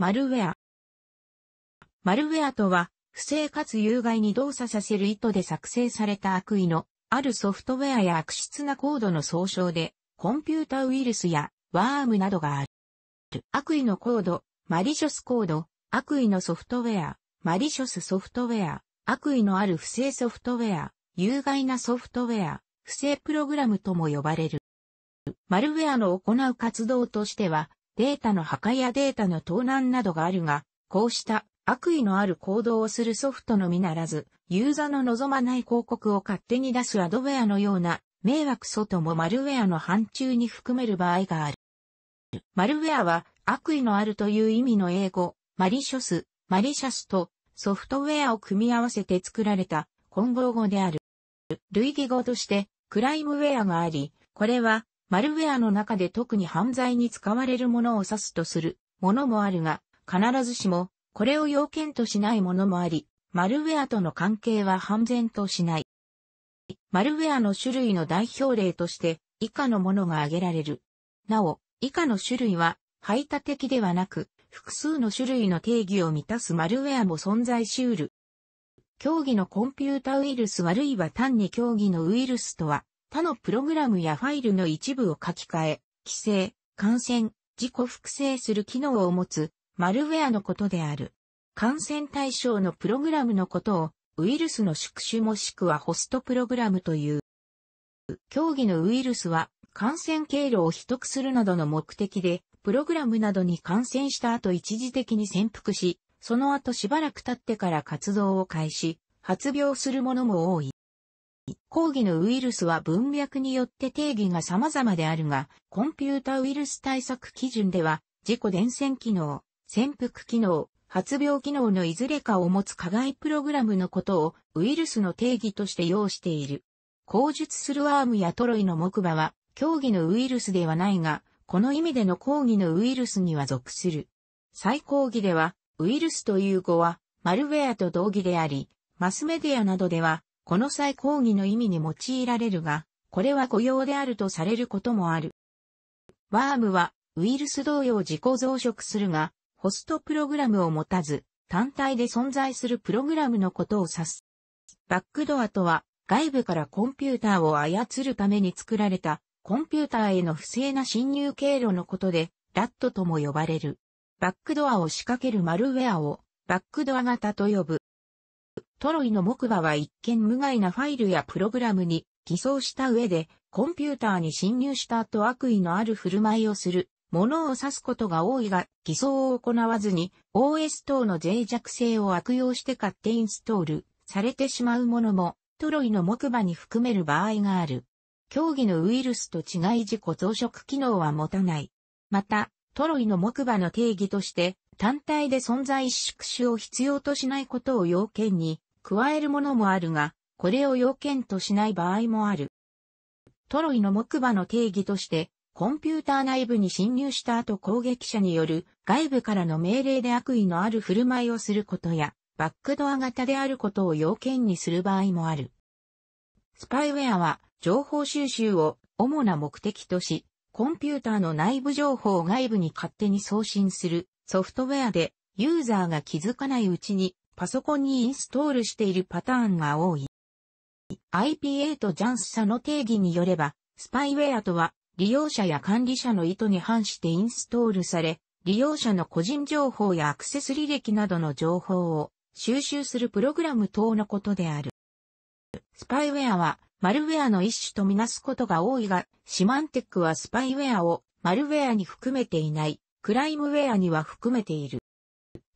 マルウェア。マルウェアとは、不正かつ有害に動作させる意図で作成された悪意のあるソフトウェアや悪質なコードの総称で、コンピュータウイルスやワームなどがある。悪意のコード、マリショスコード、悪意のソフトウェア、マリショスソフトウェア、悪意のある不正ソフトウェア、有害なソフトウェア、不正プログラムとも呼ばれる。マルウェアの行う活動としては、データの破壊やデータの盗難などがあるが、こうした悪意のある行動をするソフトのみならず、ユーザの望まない広告を勝手に出すアドウェアのような迷惑外もマルウェアの範疇に含める場合がある。マルウェアは悪意のあるという意味の英語、マリショス、マリシャスとソフトウェアを組み合わせて作られた混合語である。類義語としてクライムウェアがあり、これはマルウェアの中で特に犯罪に使われるものを指すとするものもあるが、必ずしもこれを要件としないものもあり、マルウェアとの関係は判然としない。マルウェアの種類の代表例として以下のものが挙げられる。なお、以下の種類は排他的ではなく、複数の種類の定義を満たすマルウェアも存在しうる。競技のコンピュータウイルスあるいは単に競技のウイルスとは他のプログラムやファイルの一部を書き換え、規制、感染、自己複製する機能を持つマルウェアのことである。感染対象のプログラムのことをウイルスの宿主もしくはホストプログラムという。競技のウイルスは感染経路を取得するなどの目的でプログラムなどに感染した後一時的に潜伏し、その後しばらく経ってから活動を開始、発病するものも多い。抗議のウイルスは文脈によって定義が様々であるが、コンピュータウイルス対策基準では、自己伝染機能、潜伏機能、発病機能のいずれかを持つ加害プログラムのことをウイルスの定義として要している。口述するアームやトロイの木馬は、競技のウイルスではないが、この意味での抗議のウイルスには属する。最高義では、ウイルスという語は、マルウェアと同義であり、マスメディアなどでは、この際抗議の意味に用いられるが、これは雇用であるとされることもある。ワームはウイルス同様自己増殖するが、ホストプログラムを持たず、単体で存在するプログラムのことを指す。バックドアとは、外部からコンピューターを操るために作られた、コンピューターへの不正な侵入経路のことで、ラットとも呼ばれる。バックドアを仕掛けるマルウェアを、バックドア型と呼ぶ。トロイの木馬は一見無害なファイルやプログラムに偽装した上で、コンピューターに侵入した後悪意のある振る舞いをする、ものを指すことが多いが、偽装を行わずに、OS 等の脆弱性を悪用して勝手インストールされてしまうものも、トロイの木馬に含める場合がある。競技のウイルスと違い自己増殖機能は持たない。また、トロイの木馬の定義として、単体で存在し縮小を必要としないことを要件に、加えるものもあるが、これを要件としない場合もある。トロイの木馬の定義として、コンピューター内部に侵入した後攻撃者による外部からの命令で悪意のある振る舞いをすることや、バックドア型であることを要件にする場合もある。スパイウェアは情報収集を主な目的とし、コンピューターの内部情報を外部に勝手に送信するソフトウェアでユーザーが気づかないうちにパソコンにインストールしているパターンが多い。IPA と JANS 社の定義によれば、スパイウェアとは、利用者や管理者の意図に反してインストールされ、利用者の個人情報やアクセス履歴などの情報を収集するプログラム等のことである。スパイウェアは、マルウェアの一種とみなすことが多いが、シマンテックはスパイウェアをマルウェアに含めていない、クライムウェアには含めている。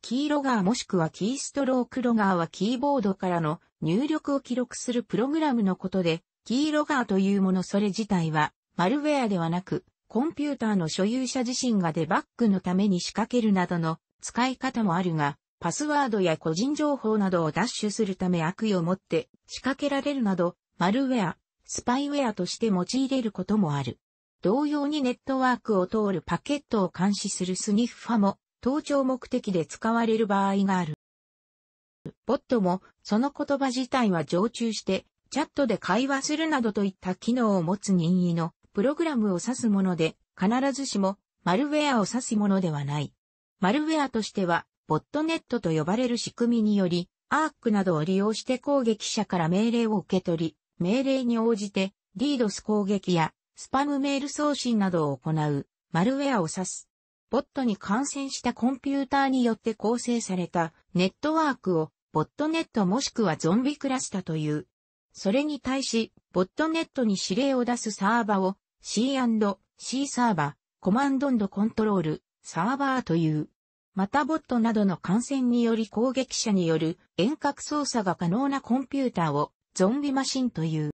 キーロガーもしくはキーストロークロガーはキーボードからの入力を記録するプログラムのことで、キーロガーというものそれ自体は、マルウェアではなく、コンピューターの所有者自身がデバッグのために仕掛けるなどの使い方もあるが、パスワードや個人情報などを奪取するため悪意を持って仕掛けられるなど、マルウェア、スパイウェアとして用いれることもある。同様にネットワークを通るパケットを監視するスニッファも盗聴目的で使われる場合がある。ボットも、その言葉自体は常駐して、チャットで会話するなどといった機能を持つ任意のプログラムを指すもので、必ずしもマルウェアを指すものではない。マルウェアとしては、ボットネットと呼ばれる仕組みにより、アークなどを利用して攻撃者から命令を受け取り、命令に応じて、リードス攻撃やスパムメール送信などを行う、マルウェアを指す。ボットに感染したコンピューターによって構成されたネットワークをボットネットもしくはゾンビクラスタという。それに対し、ボットネットに指令を出すサーバを C&C サーバー、コマンドコントロール、サーバーという。またボットなどの感染により攻撃者による遠隔操作が可能なコンピューターをゾンビマシンという。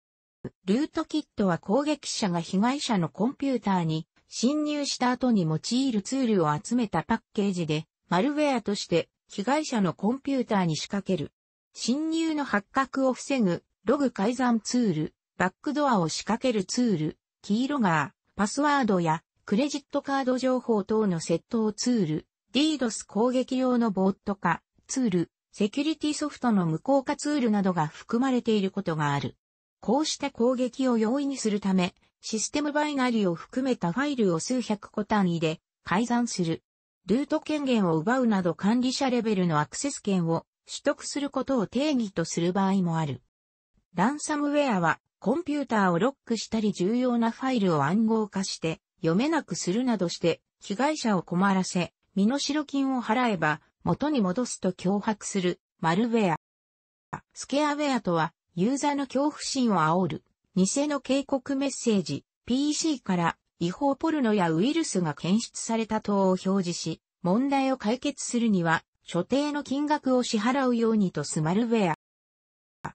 ルートキットは攻撃者が被害者のコンピューターに侵入した後に用いるツールを集めたパッケージで、マルウェアとして被害者のコンピューターに仕掛ける。侵入の発覚を防ぐ、ログ改ざんツール、バックドアを仕掛けるツール、キーロガー、パスワードやクレジットカード情報等の窃盗ツール、DDoS 攻撃用のボット化、ツール、セキュリティソフトの無効化ツールなどが含まれていることがある。こうした攻撃を容易にするため、システムバイナリを含めたファイルを数百個単位で改ざんする。ルート権限を奪うなど管理者レベルのアクセス権を取得することを定義とする場合もある。ランサムウェアはコンピューターをロックしたり重要なファイルを暗号化して読めなくするなどして被害者を困らせ、身代金を払えば元に戻すと脅迫するマルウェア。スケアウェアとはユーザーの恐怖心を煽る偽の警告メッセージ、PC から違法ポルノやウイルスが検出された等を表示し、問題を解決するには、所定の金額を支払うようにとスマルウェア。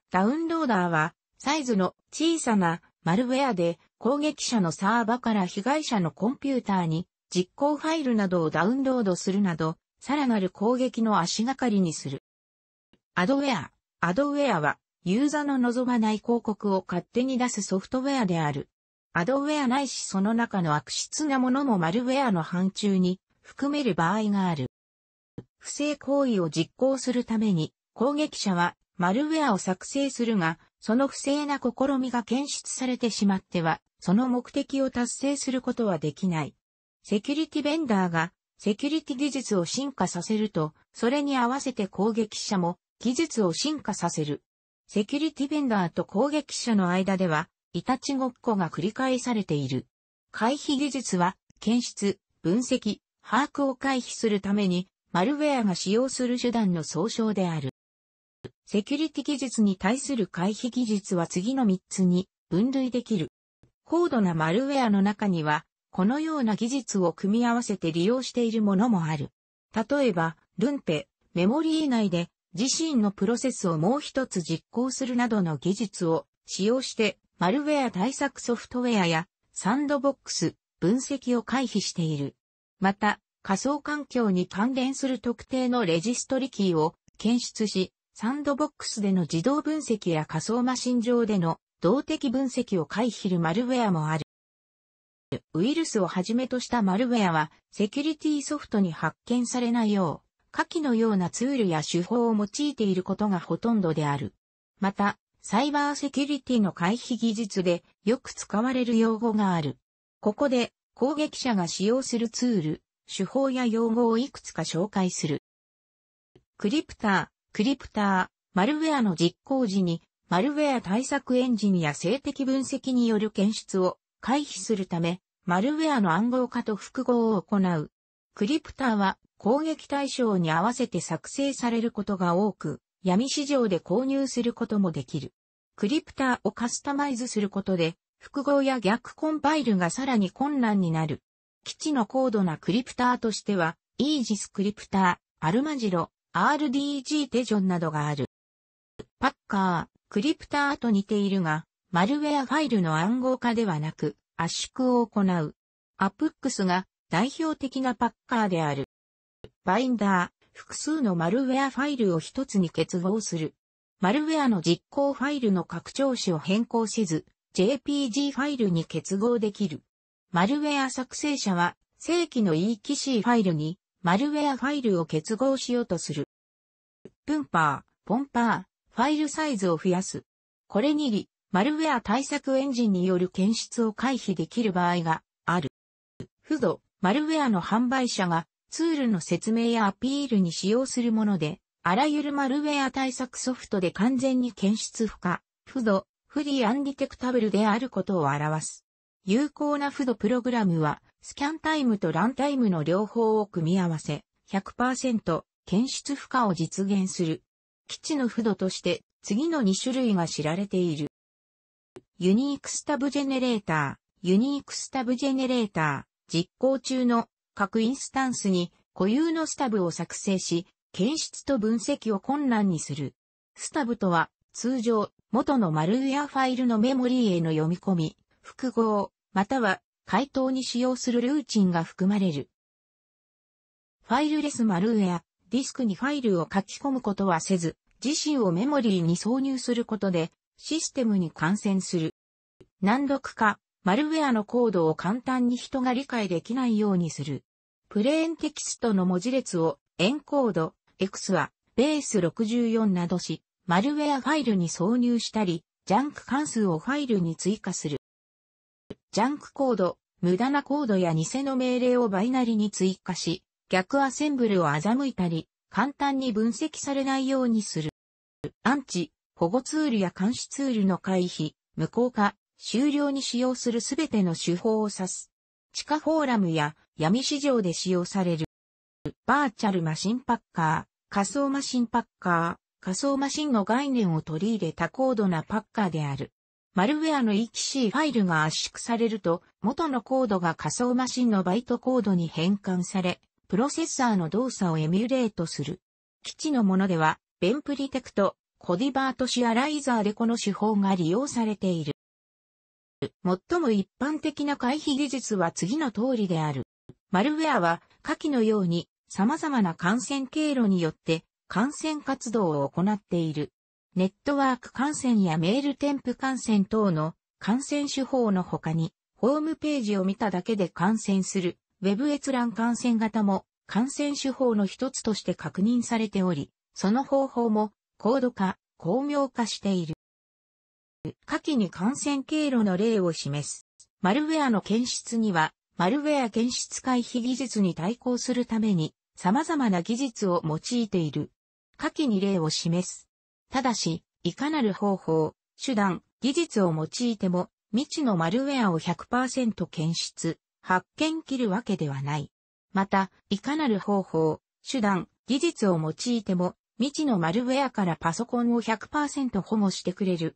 ダウンローダーは、サイズの小さなマルウェアで攻撃者のサーバから被害者のコンピューターに実行ファイルなどをダウンロードするなど、さらなる攻撃の足がかりにする。アドウェア。アドウェアはユーザの望まない広告を勝手に出すソフトウェアである。アドウェアないしその中の悪質なものもマルウェアの範疇に含める場合がある。不正行為を実行するために攻撃者はマルウェアを作成するが、その不正な試みが検出されてしまっては、その目的を達成することはできない。セキュリティベンダーがセキュリティ技術を進化させると、それに合わせて攻撃者も技術を進化させる。セキュリティベンダーと攻撃者の間では、いたちごっこが繰り返されている。回避技術は、検出、分析、把握を回避するために、マルウェアが使用する手段の総称である。セキュリティ技術に対する回避技術は次の3つに分類できる。高度なマルウェアの中には、このような技術を組み合わせて利用しているものもある。例えば、ルンペ、メモリー内で自身のプロセスをもう一つ実行するなどの技術を使用してマルウェア対策ソフトウェアやサンドボックス、分析を回避している。また、仮想環境に関連する特定のレジストリキーを検出し、サンドボックスでの自動分析や仮想マシン上での動的分析を回避するマルウェアもある。ウイルスをはじめとしたマルウェアはセキュリティソフトに発見されないよう、下記のようなツールや手法を用いていることがほとんどである。また、サイバーセキュリティの回避技術でよく使われる用語がある。ここで攻撃者が使用するツール、手法や用語をいくつか紹介する。クリプター、クリプター、マルウェアの実行時に、マルウェア対策エンジニア性的分析による検出を回避するため、マルウェアの暗号化と複合を行う。クリプターは攻撃対象に合わせて作成されることが多く、闇市場で購入することもできる。クリプターをカスタマイズすることで、複合や逆コンパイルがさらに困難になる。基地の高度なクリプターとしては、イージスクリプター、アルマジロ、RDG テジョンなどがある。パッカー、クリプターと似ているが、マルウェアファイルの暗号化ではなく、圧縮を行う。アプックスが代表的なパッカーである。バインダー、複数のマルウェアファイルを一つに結合する。マルウェアの実行ファイルの拡張子を変更せず、JPG ファイルに結合できる。マルウェア作成者は、正規の EKC ファイルに、マルウェアファイルを結合しようとする。プンパー、ポンパー、ファイルサイズを増やす。これにり、マルウェア対策エンジンによる検出を回避できる場合がある。不度、マルウェアの販売者がツールの説明やアピールに使用するもので、あらゆるマルウェア対策ソフトで完全に検出不可、フド、フリーアンディテクタブルであることを表す。有効なフドプログラムは、スキャンタイムとランタイムの両方を組み合わせ、100%検出不可を実現する。基地のフドとして次の2種類が知られている。ユニークスタブジェネレーター、ユニークスタブジェネレーター、実行中の各インスタンスに固有のスタブを作成し、検出と分析を困難にする。スタブとは、通常、元のマルウェアファイルのメモリーへの読み込み、複合、または回答に使用するルーチンが含まれる。ファイルレスマルウェア、ディスクにファイルを書き込むことはせず、自身をメモリーに挿入することで、システムに感染する。難読化、マルウェアのコードを簡単に人が理解できないようにする。プレーンテキストの文字列をエンコード、X は、ベース64などし、マルウェアファイルに挿入したり、ジャンク関数をファイルに追加する。ジャンクコード、無駄なコードや偽の命令をバイナリに追加し、逆アセンブルを欺いたり、簡単に分析されないようにする。アンチ、保護ツールや監視ツールの回避、無効化、終了に使用するすべての手法を指す。地下フォーラムや闇市場で使用される。バーチャルマシンパッカー、仮想マシンパッカー、仮想マシンの概念を取り入れた高度なパッカーである。マルウェアの e q c ファイルが圧縮されると、元のコードが仮想マシンのバイトコードに変換され、プロセッサーの動作をエミュレートする。基地のものでは、ベンプリテクト、コディバートシアライザーでこの手法が利用されている。最も一般的な回避技術は次の通りである。マルウェアは下記のように様々な感染経路によって感染活動を行っている。ネットワーク感染やメール添付感染等の感染手法の他に、ホームページを見ただけで感染する、ウェブ閲覧感染型も感染手法の一つとして確認されており、その方法も高度化、巧妙化している。下記に感染経路の例を示す。マルウェアの検出には、マルウェア検出回避技術に対抗するために、様々な技術を用いている。下記に例を示す。ただし、いかなる方法、手段、技術を用いても、未知のマルウェアを100%検出、発見切るわけではない。また、いかなる方法、手段、技術を用いても、未知のマルウェアからパソコンを100%保護してくれる